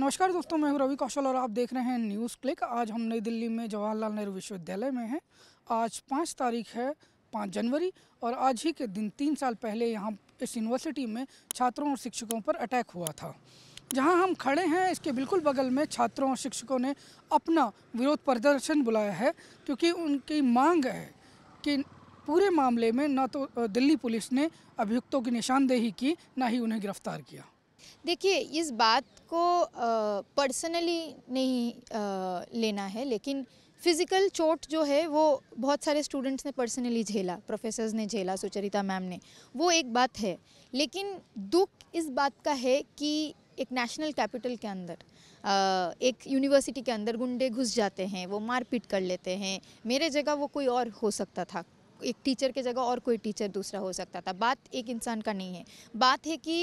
नमस्कार दोस्तों मैं हूं रवि कौशल और आप देख रहे हैं न्यूज़ क्लिक आज हम नई दिल्ली में जवाहरलाल नेहरू विश्वविद्यालय में हैं आज पाँच तारीख है पाँच जनवरी और आज ही के दिन तीन साल पहले यहाँ इस यूनिवर्सिटी में छात्रों और शिक्षकों पर अटैक हुआ था जहां हम खड़े हैं इसके बिल्कुल बगल में छात्रों और शिक्षकों ने अपना विरोध प्रदर्शन बुलाया है क्योंकि उनकी मांग है कि पूरे मामले में न तो दिल्ली पुलिस ने अभियुक्तों की निशानदेही की ना ही उन्हें गिरफ्तार किया देखिए इस बात को पर्सनली नहीं आ, लेना है लेकिन फिज़िकल चोट जो है वो बहुत सारे स्टूडेंट्स ने पर्सनली झेला प्रोफेसर्स ने झेला सुचरिता मैम ने वो एक बात है लेकिन दुख इस बात का है कि एक नेशनल कैपिटल के अंदर एक यूनिवर्सिटी के अंदर गुंडे घुस जाते हैं वो मारपीट कर लेते हैं मेरे जगह वो कोई और हो सकता था एक टीचर के जगह और कोई टीचर दूसरा हो सकता था बात एक इंसान का नहीं है बात है कि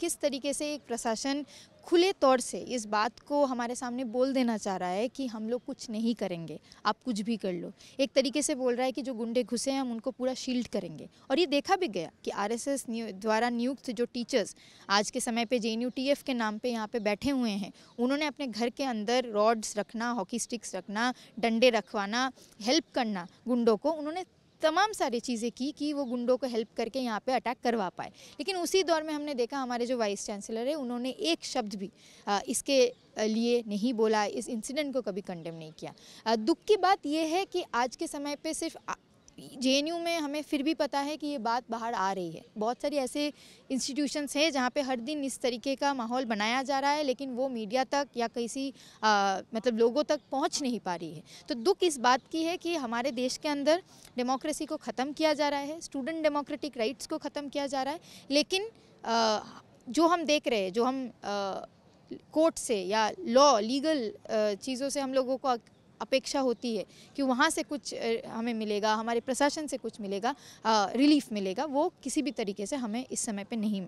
किस तरीके से एक प्रशासन खुले तौर से इस बात को हमारे सामने बोल देना चाह रहा है कि हम लोग कुछ नहीं करेंगे आप कुछ भी कर लो एक तरीके से बोल रहा है कि जो गुंडे घुसे हैं हम उनको पूरा शील्ड करेंगे और ये देखा भी गया कि आरएसएस द्वारा नियुक्त जो टीचर्स आज के समय पे जे के नाम पे यहाँ पे बैठे हुए हैं उन्होंने अपने घर के अंदर रॉड्स रखना हॉकी स्टिक्स रखना डंडे रखवाना हेल्प करना गुंडों को उन्होंने तमाम सारी चीज़ें की कि वो गुंडों को हेल्प करके यहाँ पे अटैक करवा पाए लेकिन उसी दौर में हमने देखा हमारे जो वाइस चांसलर है उन्होंने एक शब्द भी इसके लिए नहीं बोला इस इंसिडेंट को कभी कंडेम नहीं किया दुख की बात यह है कि आज के समय पे सिर्फ जे में हमें फिर भी पता है कि ये बात बाहर आ रही है बहुत सारी ऐसे इंस्टीट्यूशंस हैं जहाँ पे हर दिन इस तरीके का माहौल बनाया जा रहा है लेकिन वो मीडिया तक या किसी मतलब लोगों तक पहुँच नहीं पा रही है तो दुख इस बात की है कि हमारे देश के अंदर डेमोक्रेसी को ख़त्म किया जा रहा है स्टूडेंट डेमोक्रेटिक राइट्स को ख़त्म किया जा रहा है लेकिन जो हम देख रहे हैं जो हम कोर्ट से या लॉ लीगल चीज़ों से हम लोगों को अपेक्षा होती है कि वहाँ से कुछ हमें मिलेगा हमारे प्रशासन से कुछ मिलेगा रिलीफ मिलेगा वो किसी भी तरीके से हमें इस समय पर नहीं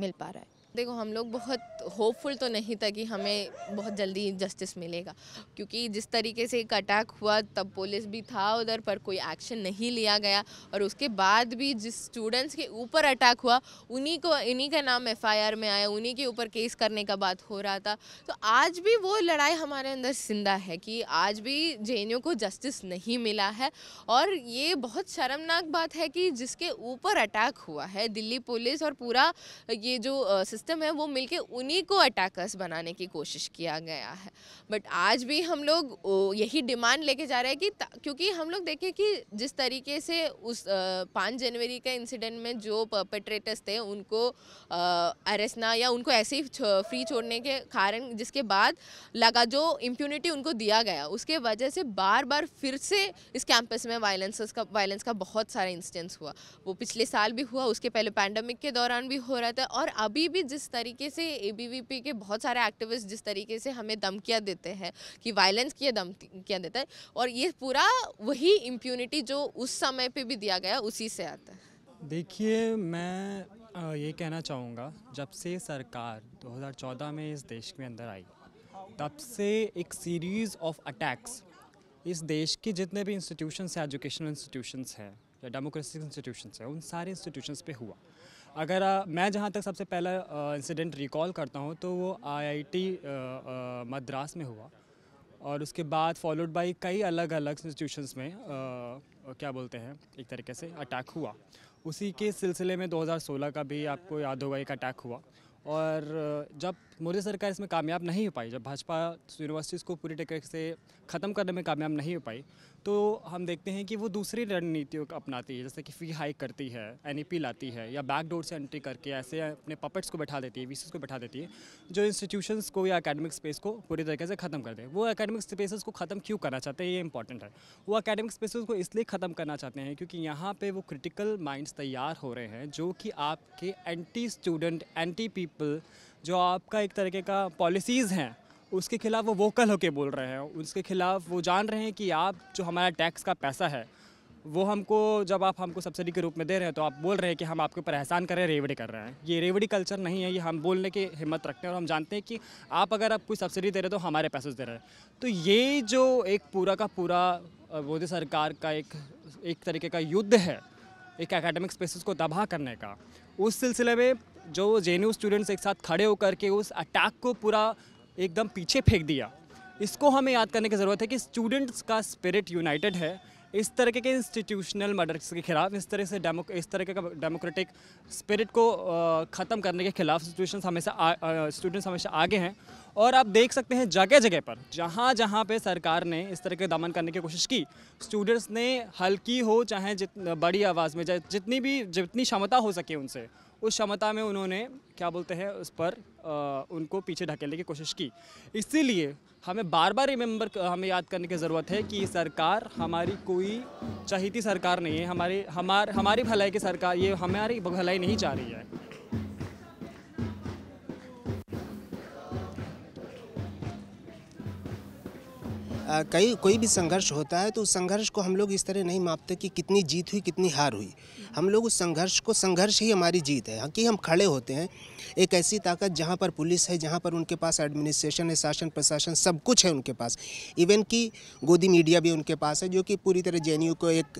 मिल पा रहा है देखो हम लोग बहुत होपफुल तो नहीं था कि हमें बहुत जल्दी जस्टिस मिलेगा क्योंकि जिस तरीके से एक अटैक हुआ तब पुलिस भी था उधर पर कोई एक्शन नहीं लिया गया और उसके बाद भी जिस स्टूडेंट्स के ऊपर अटैक हुआ उन्हीं को इन्हीं का नाम एफ में आया उन्हीं के ऊपर केस करने का बात हो रहा था तो आज भी वो लड़ाई हमारे अंदर जिंदा है कि आज भी जे को जस्टिस नहीं मिला है और ये बहुत शर्मनाक बात है कि जिसके ऊपर अटैक हुआ है दिल्ली पुलिस और पूरा ये जो सिस्टम है वो मिलके उन्हीं को अटैकर्स बनाने की कोशिश किया गया है बट आज भी हम लोग यही डिमांड लेके जा रहे हैं कि क्योंकि हम लोग देखें कि जिस तरीके से उस पाँच जनवरी का इंसिडेंट में जो पर्पेट्रेटर्स थे उनको अरेस्ट ना या उनको ऐसे ही फ्री छोड़ने के कारण जिसके बाद लगा जो इम्प्यूनिटी उनको दिया गया उसके वजह से बार बार फिर से इस कैंपस में वायलेंस का वायलेंस का बहुत सारा इंसिडेंस हुआ वो पिछले साल भी हुआ उसके पहले पैंडमिक के दौरान भी हो रहा था और अभी भी जिस जिस तरीके से ए के बहुत सारे एक्टिविस्ट जिस तरीके से हमें धमकियाँ देते हैं कि वायलेंस की धमकियाँ देता है और ये पूरा वही इम्प्यूनिटी जो उस समय पर भी दिया गया उसी से आता है देखिए मैं ये कहना चाहूँगा जब से सरकार 2014 में इस देश के अंदर आई तब से एक सीरीज़ ऑफ अटैक्स इस देश के जितने भी इंस्टीट्यूशंस हैं एजुकेशनल इंस्टीट्यूशंस हैं या डेमोक्रेसिक इंस्टीट्यूशंस हैं उन सारे इंस्टीट्यूशंस पे हुआ अगर आ, मैं जहाँ तक सबसे पहला इंसिडेंट रिकॉल करता हूँ तो वो आईआईटी मद्रास में हुआ और उसके बाद फॉलोड बाई कई अलग अलग इंस्टीट्यूशंस में आ, क्या बोलते हैं एक तरीके से अटैक हुआ उसी के सिलसिले में 2016 का भी आपको याद होगा एक अटैक हुआ और जब मोदी सरकार इसमें कामयाब नहीं हो पाई जब भाजपा यूनिवर्सिटीज़ को पूरी तरीके से ख़त्म करने में कामयाब नहीं हो पाई तो हम देखते हैं कि वो दूसरी रणनीतियों को अपनाती है जैसे कि फी हाइक करती है एन e लाती है या बैक डोर से एंट्री करके ऐसे अपने पपेट्स को बैठा देती है वीसीज को बैठा देती है जो इंस्टीट्यूशंस को या अकेडमिक स्पेस को पूरी तरीके से ख़त्म कर दे वो अकेडमिक स्पेसेस को ख़त्म क्यों करना चाहते हैं ये इंपॉर्टेंट है वो अकेडमिक स्पेसेस को इसलिए ख़त्म करना चाहते हैं क्योंकि यहाँ पर वो क्रिटिकल माइंड्स तैयार हो रहे हैं जो कि आपके एंटी स्टूडेंट एंटी पीपल जो आपका एक तरीके का पॉलिसीज़ हैं उसके खिलाफ वो वोकल होके बोल रहे हैं उसके खिलाफ वो जान रहे हैं कि आप जो हमारा टैक्स का पैसा है वो हमको जब आप हमको सब्सिडी के रूप में दे रहे हैं तो आप बोल रहे हैं कि हम आपके ऊपर एहसान कर रहे हैं रेवड़ी कर रहे हैं ये रेवड़ी कल्चर नहीं है ये हम बोलने की हिम्मत रखते हैं और हम जानते हैं कि आप अगर आप कोई सब्सिडी दे रहे हो तो हमारे पैसे दे रहे हैं तो ये जो एक पूरा का पूरा मोदी सरकार का एक एक तरीके का युद्ध है एक एकेडमिक स्पेसिस को तबाह करने का उस सिलसिले में जो जे स्टूडेंट्स एक साथ खड़े होकर के उस अटैक को पूरा एकदम पीछे फेंक दिया इसको हमें याद करने की ज़रूरत है कि स्टूडेंट्स का स्पिरिट यूनाइटेड है इस तरह के इंस्टीट्यूशनल मर्डर्स के खिलाफ इस तरह से डेमो इस तरह का डेमोक्रेटिक स्पिरिट को ख़त्म करने के खिलाफ सिचुएशन हमेशा स्टूडेंट्स हमेशा आगे हैं और आप देख सकते हैं जगह जगह पर जहाँ जहाँ पे सरकार ने इस तरह के दमन करने की कोशिश की स्टूडेंट्स ने हल्की हो चाहे जित बड़ी आवाज़ में चाहे जितनी भी जितनी क्षमता हो सके उनसे उस क्षमता में उन्होंने क्या बोलते हैं उस पर आ, उनको पीछे ढकेलने की कोशिश की इसीलिए हमें बार बार रिमेंबर हमें याद करने की ज़रूरत है कि सरकार हमारी कोई चाहती सरकार नहीं है हमारी हमार हमारी भलाई की सरकार ये हमारी भलाई नहीं चाह रही है कई कोई भी संघर्ष होता है तो उस संघर्ष को हम लोग इस तरह नहीं मापते कि कितनी जीत हुई कितनी हार हुई हम लोग उस संघर्ष को संघर्ष ही हमारी जीत है कि हम खड़े होते हैं एक ऐसी ताकत जहाँ पर पुलिस है जहाँ पर उनके पास एडमिनिस्ट्रेशन है शासन प्रशासन सब कुछ है उनके पास इवन कि गोदी मीडिया भी उनके पास है जो कि पूरी तरह जे को एक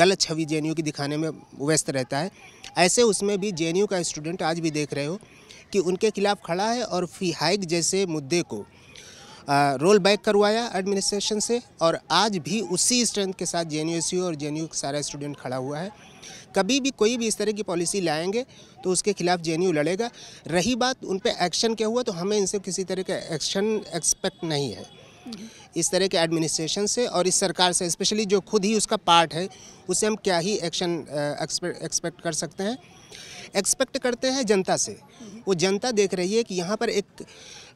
गलत छवि जे की दिखाने में व्यस्त रहता है ऐसे उसमें भी जे का स्टूडेंट आज भी देख रहे हो कि उनके खिलाफ़ खड़ा है और फिहाइक जैसे मुद्दे को रोल बैक करवाया एडमिनिस्ट्रेशन से और आज भी उसी स्ट्रेंथ के साथ जे और जे सारा स्टूडेंट खड़ा हुआ है कभी भी कोई भी इस तरह की पॉलिसी लाएंगे तो उसके खिलाफ जे लड़ेगा रही बात उन पर एक्शन क्या हुआ तो हमें इनसे किसी तरह का एक्शन एक्सपेक्ट नहीं है इस तरह के एडमिनिस्ट्रेशन से और इस सरकार से स्पेशली जो खुद ही उसका पार्ट है उसे हम क्या ही एक्शन एक्सपेक्ट कर सकते हैं एक्सपेक्ट करते हैं जनता से वो जनता देख रही है कि यहाँ पर एक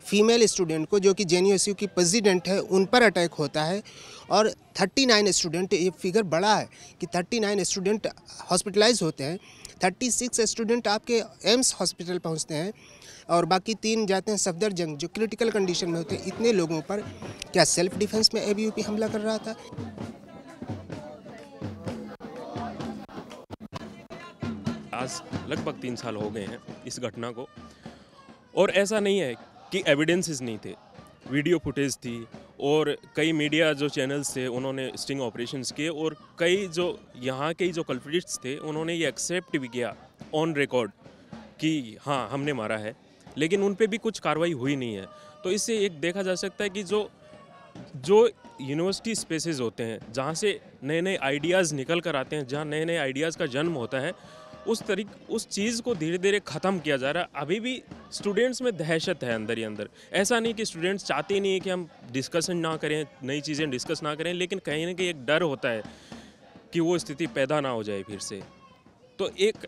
फीमेल स्टूडेंट को जो कि जे की प्रेसिडेंट है उन पर अटैक होता है और 39 स्टूडेंट ये फिगर बड़ा है कि 39 स्टूडेंट हॉस्पिटलाइज होते हैं 36 स्टूडेंट आपके एम्स हॉस्पिटल पहुंचते हैं और बाकी तीन जाते हैं सफदर जंग जो क्रिटिकल कंडीशन में होते हैं इतने लोगों पर क्या सेल्फ डिफेंस में ए हमला कर रहा था आज लगभग तीन साल हो गए हैं इस घटना को और ऐसा नहीं है कि एविडेंसेस नहीं थे वीडियो फुटेज थी और कई मीडिया जो चैनल्स थे उन्होंने स्टिंग ऑपरेशंस किए और कई जो यहाँ के जो कल्प्रिट्स थे उन्होंने ये एक्सेप्ट भी किया ऑन रिकॉर्ड कि हाँ हमने मारा है लेकिन उन पर भी कुछ कार्रवाई हुई नहीं है तो इससे एक देखा जा सकता है कि जो जो यूनिवर्सिटी स्पेसेस होते हैं जहाँ से नए नए आइडियाज़ निकल कर आते हैं जहाँ नए नए आइडियाज़ का जन्म होता है उस तरीक उस चीज़ को धीरे धीरे ख़त्म किया जा रहा है अभी भी स्टूडेंट्स में दहशत है अंदर ही अंदर ऐसा नहीं कि स्टूडेंट्स चाहते नहीं है कि हम डिस्कशन ना करें नई चीज़ें डिस्कस ना करें लेकिन कहीं ना कहीं एक डर होता है कि वो स्थिति पैदा ना हो जाए फिर से तो एक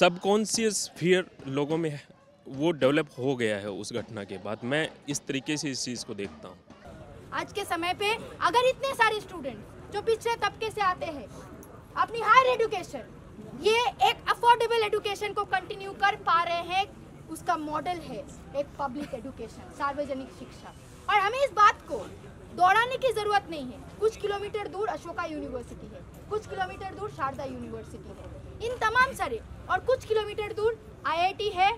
सबकॉन्सियस फियर लोगों में वो डेवलप हो गया है उस घटना के बाद मैं इस तरीके से इस चीज़ को देखता हूँ आज के समय पे अगर इतने सारे स्टूडेंट जो पिछले तबके से आते हैं अपनी हायर एजुकेशन ये एक अफोर्डेबल एडुकेशन को कंटिन्यू कर पा रहे हैं उसका मॉडल है एक पब्लिक एडुकेशन सार्वजनिक शिक्षा और हमें इस बात को दौड़ाने की ज़रूरत नहीं है कुछ किलोमीटर दूर अशोका यूनिवर्सिटी है कुछ किलोमीटर दूर शारदा यूनिवर्सिटी है इन तमाम सारे और कुछ किलोमीटर दूर आईआईटी है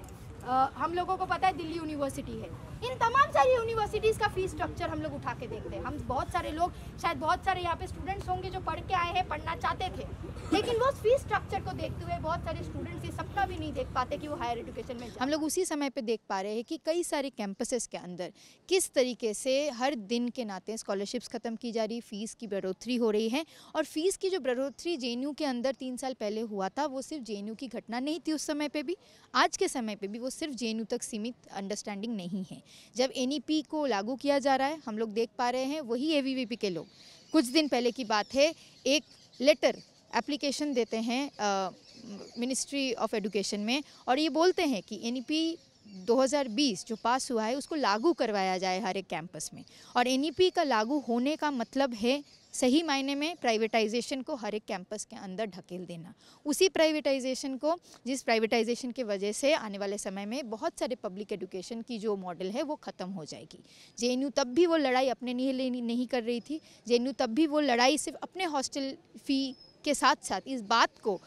आ, हम लोगों को पता है दिल्ली यूनिवर्सिटी है इन तमाम सारी यूनिवर्सिटीज़ का फीस स्ट्रक्चर हम लोग उठा के देखते हैं हम बहुत सारे लोग शायद बहुत सारे यहाँ पे स्टूडेंट्स होंगे जो पढ़ के आए हैं पढ़ना चाहते थे लेकिन वो फीस स्ट्रक्चर को देखते हुए बहुत सारे स्टूडेंट्स ये सपना भी नहीं देख पाते कि वो हायर एजुकेशन में हम लोग उसी समय पर देख पा रहे हैं कि कई सारे कैंपसेस के अंदर किस तरीके से हर दिन के नाते स्कॉलरशिप्स ख़त्म की जा रही फ़ीस की बढ़ोतरी हो रही है और फ़ीस की जो बढ़ोतरी जे के अंदर तीन साल पहले हुआ था वो सिर्फ जे की घटना नहीं थी उस समय पर भी आज के समय पर भी वो सिर्फ जे तक सीमित अंडरस्टैंडिंग नहीं है जब एन को लागू किया जा रहा है हम लोग देख पा रहे हैं वही ए के लोग कुछ दिन पहले की बात है एक लेटर एप्लीकेशन देते हैं मिनिस्ट्री ऑफ एजुकेशन में और ये बोलते हैं कि एन 2020 जो पास हुआ है उसको लागू करवाया जाए हर एक कैंपस में और एन का लागू होने का मतलब है सही मायने में प्राइवेटाइजेशन को हर एक कैंपस के अंदर ढकेल देना उसी प्राइवेटाइजेशन को जिस प्राइवेटाइजेशन की वजह से आने वाले समय में बहुत सारे पब्लिक एडुकेशन की जो मॉडल है वो ख़त्म हो जाएगी जे तब भी वो लड़ाई अपने लिए नहीं कर रही थी जे तब भी वो लड़ाई सिर्फ अपने हॉस्टल फ़ी के साथ साथ इस बात को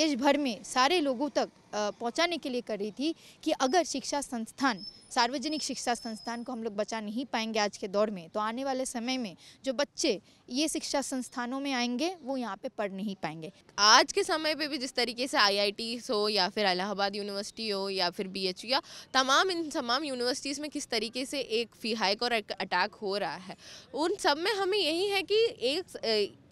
देश भर में सारे लोगों तक पहुंचाने के लिए कर रही थी कि अगर शिक्षा संस्थान सार्वजनिक शिक्षा संस्थान को हम लोग बचा नहीं पाएंगे आज के दौर में तो आने वाले समय में जो बच्चे ये शिक्षा संस्थानों में आएंगे वो यहाँ पे पढ़ नहीं पाएंगे आज के समय पे भी जिस तरीके से आई हो या फिर अलाहाबाद यूनिवर्सिटी हो या फिर बी या तमाम इन तमाम यूनिवर्सिटीज़ में किस तरीके से एक फिहाइक और अटैक हो रहा है उन सब में हमें यही है कि एक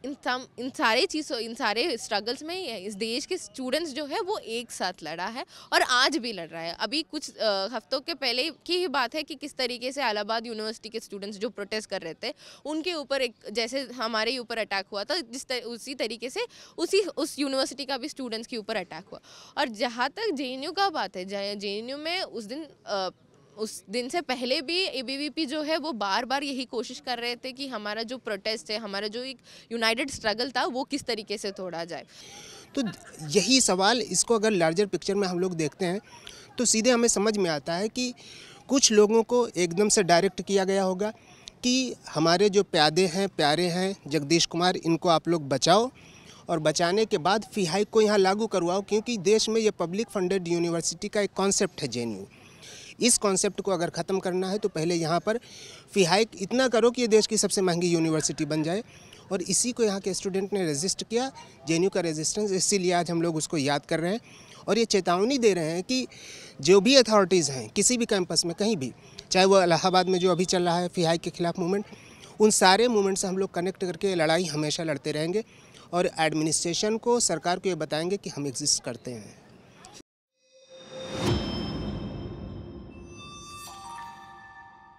इन तम इन सारे चीज़ों इन सारे स्ट्रगल्स में इस देश के स्टूडेंट्स जो है वो एक साथ लड़ा है और आज भी लड़ रहा है अभी कुछ हफ्तों के पहले की ही बात है कि किस तरीके से अलाहाबाद यूनिवर्सिटी के स्टूडेंट्स जो प्रोटेस्ट कर रहे थे उनके ऊपर एक जैसे हमारे ऊपर अटैक हुआ था जिस तर, उसी तरीके से उसी उस यूनिवर्सिटी का भी स्टूडेंट्स के ऊपर अटैक हुआ और जहाँ तक जे का बात है जे में उस दिन उस दिन से पहले भी ए जो है वो बार बार यही कोशिश कर रहे थे कि हमारा जो प्रोटेस्ट है हमारा जो एक यूनाइटेड स्ट्रगल था वो किस तरीके से तोड़ा जाए तो यही सवाल इसको अगर लार्जर पिक्चर में हम लोग देखते हैं तो सीधे हमें समझ में आता है कि कुछ लोगों को एकदम से डायरेक्ट किया गया होगा कि हमारे जो प्यादे हैं प्यारे हैं जगदीश कुमार इनको आप लोग बचाओ और बचाने के बाद फिहाई को यहाँ लागू करवाओ क्योंकि देश में ये पब्लिक फंडेड यूनिवर्सिटी का एक कॉन्सेप्ट है जे इस कॉन्सेप्ट को अगर ख़त्म करना है तो पहले यहाँ पर फिहाइक इतना करो कि ये देश की सबसे महंगी यूनिवर्सिटी बन जाए और इसी को यहाँ के स्टूडेंट ने रजिस्ट किया जे का रजिस्टेंस इसीलिए आज हम लोग उसको याद कर रहे हैं और ये चेतावनी दे रहे हैं कि जो भी अथॉरिटीज़ हैं किसी भी कैंपस में कहीं भी चाहे वो इलाहाबाद में जो अभी चल रहा है फिहाइक के खिलाफ मूवमेंट उन सारे मूवमेंट से हम लोग कनेक्ट करके लड़ाई हमेशा लड़ते रहेंगे और एडमिनिस्ट्रेशन को सरकार को ये बताएंगे कि हम एग्जिस्ट करते हैं